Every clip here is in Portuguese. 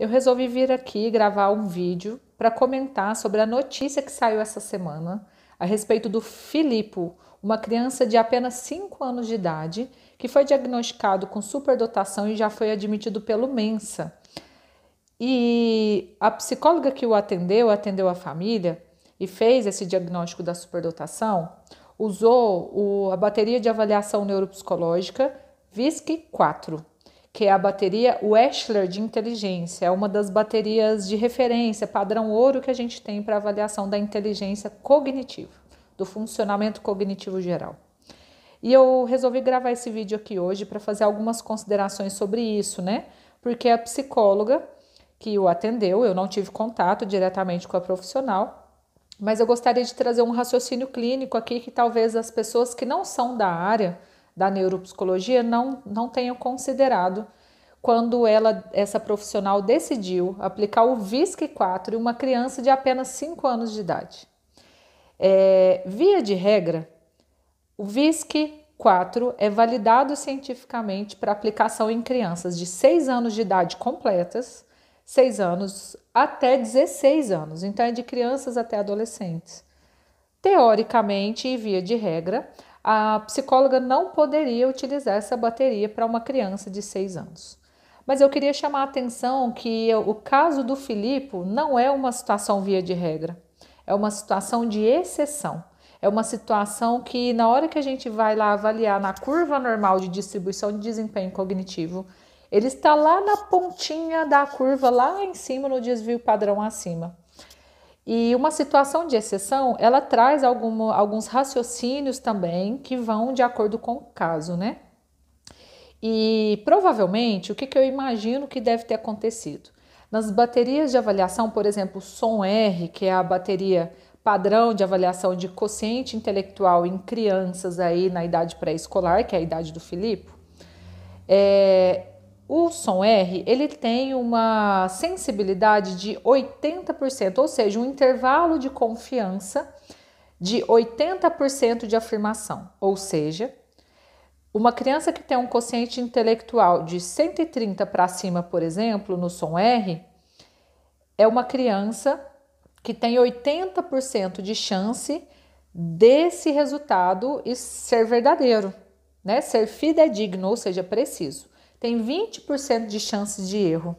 eu resolvi vir aqui gravar um vídeo para comentar sobre a notícia que saiu essa semana a respeito do Filippo, uma criança de apenas 5 anos de idade que foi diagnosticado com superdotação e já foi admitido pelo Mensa. E a psicóloga que o atendeu, atendeu a família e fez esse diagnóstico da superdotação, usou o, a bateria de avaliação neuropsicológica VISC-4 que é a bateria Wechsler de inteligência. É uma das baterias de referência, padrão ouro que a gente tem para avaliação da inteligência cognitiva, do funcionamento cognitivo geral. E eu resolvi gravar esse vídeo aqui hoje para fazer algumas considerações sobre isso, né? Porque a psicóloga que o atendeu, eu não tive contato diretamente com a profissional, mas eu gostaria de trazer um raciocínio clínico aqui que talvez as pessoas que não são da área da neuropsicologia não, não tenham considerado quando ela, essa profissional decidiu aplicar o VISC-4 em uma criança de apenas 5 anos de idade. É, via de regra, o VISC-4 é validado cientificamente para aplicação em crianças de 6 anos de idade completas, 6 anos até 16 anos, então é de crianças até adolescentes. Teoricamente e via de regra, a psicóloga não poderia utilizar essa bateria para uma criança de 6 anos. Mas eu queria chamar a atenção que o caso do Filipe não é uma situação via de regra, é uma situação de exceção. É uma situação que, na hora que a gente vai lá avaliar na curva normal de distribuição de desempenho cognitivo, ele está lá na pontinha da curva, lá em cima, no desvio padrão acima. E uma situação de exceção, ela traz alguns raciocínios também que vão de acordo com o caso, né? E provavelmente, o que, que eu imagino que deve ter acontecido? Nas baterias de avaliação, por exemplo, som R, que é a bateria padrão de avaliação de quociente intelectual em crianças aí na idade pré-escolar, que é a idade do Filipe, é, o som R, ele tem uma sensibilidade de 80%, ou seja, um intervalo de confiança de 80% de afirmação, ou seja, uma criança que tem um quociente intelectual de 130 para cima, por exemplo, no som R, é uma criança que tem 80% de chance desse resultado ser verdadeiro, né? Ser fidedigno, ou seja, preciso tem 20% de chances de erro.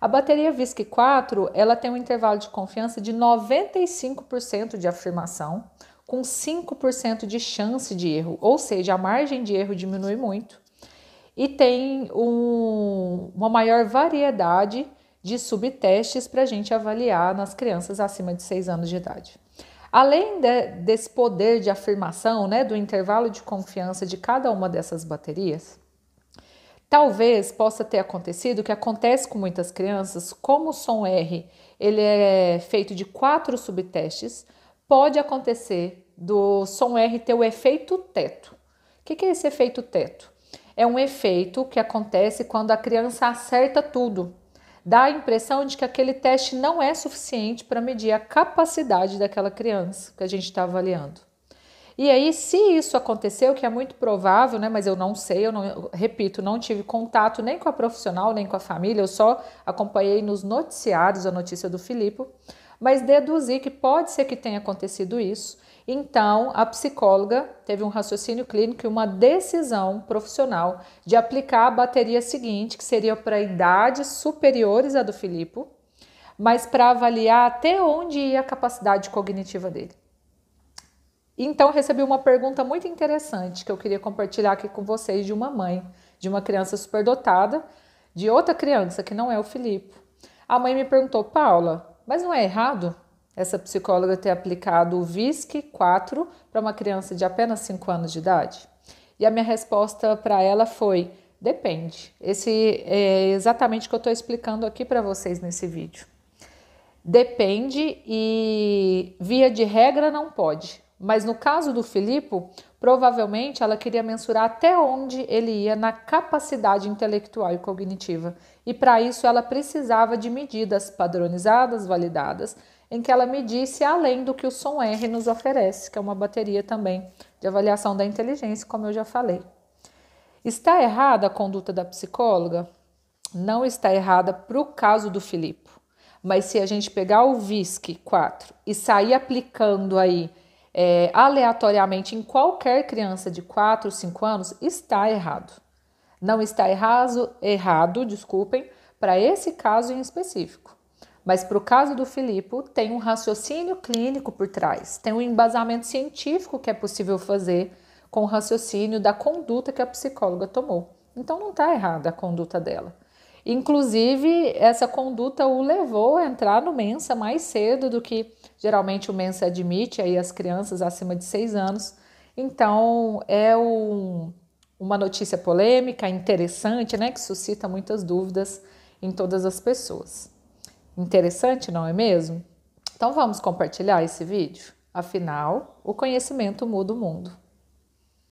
A bateria VISC 4, ela tem um intervalo de confiança de 95% de afirmação, com 5% de chance de erro, ou seja, a margem de erro diminui muito. E tem um, uma maior variedade de subtestes para a gente avaliar nas crianças acima de 6 anos de idade. Além de, desse poder de afirmação, né, do intervalo de confiança de cada uma dessas baterias, Talvez possa ter acontecido o que acontece com muitas crianças, como o som R ele é feito de quatro subtestes, pode acontecer do som R ter o efeito teto. O que é esse efeito teto? É um efeito que acontece quando a criança acerta tudo. Dá a impressão de que aquele teste não é suficiente para medir a capacidade daquela criança que a gente está avaliando. E aí, se isso aconteceu, que é muito provável, né? Mas eu não sei, eu não eu repito, não tive contato nem com a profissional, nem com a família, eu só acompanhei nos noticiários a notícia do Filipe, mas deduzi que pode ser que tenha acontecido isso. Então, a psicóloga teve um raciocínio clínico e uma decisão profissional de aplicar a bateria seguinte, que seria para idades superiores à do Filipe, mas para avaliar até onde ia a capacidade cognitiva dele. Então recebi uma pergunta muito interessante que eu queria compartilhar aqui com vocês de uma mãe de uma criança superdotada, de outra criança que não é o Filipe. A mãe me perguntou: "Paula, mas não é errado essa psicóloga ter aplicado o VISC 4 para uma criança de apenas 5 anos de idade?" E a minha resposta para ela foi: "Depende. Esse é exatamente o que eu estou explicando aqui para vocês nesse vídeo." Depende e via de regra não pode. Mas no caso do Filipe, provavelmente ela queria mensurar até onde ele ia na capacidade intelectual e cognitiva. E para isso ela precisava de medidas padronizadas, validadas, em que ela medisse além do que o som R nos oferece, que é uma bateria também de avaliação da inteligência, como eu já falei. Está errada a conduta da psicóloga? Não está errada para o caso do Filipe. Mas se a gente pegar o VISC 4 e sair aplicando aí é, aleatoriamente em qualquer criança de 4 ou 5 anos está errado. Não está errado, errado desculpem, para esse caso em específico. Mas para o caso do Filipe, tem um raciocínio clínico por trás, tem um embasamento científico que é possível fazer com o raciocínio da conduta que a psicóloga tomou. Então não está errada a conduta dela. Inclusive, essa conduta o levou a entrar no Mensa mais cedo do que geralmente o Mensa admite, aí as crianças acima de 6 anos. Então, é um, uma notícia polêmica, interessante, né, que suscita muitas dúvidas em todas as pessoas. Interessante, não é mesmo? Então, vamos compartilhar esse vídeo? Afinal, o conhecimento muda o mundo.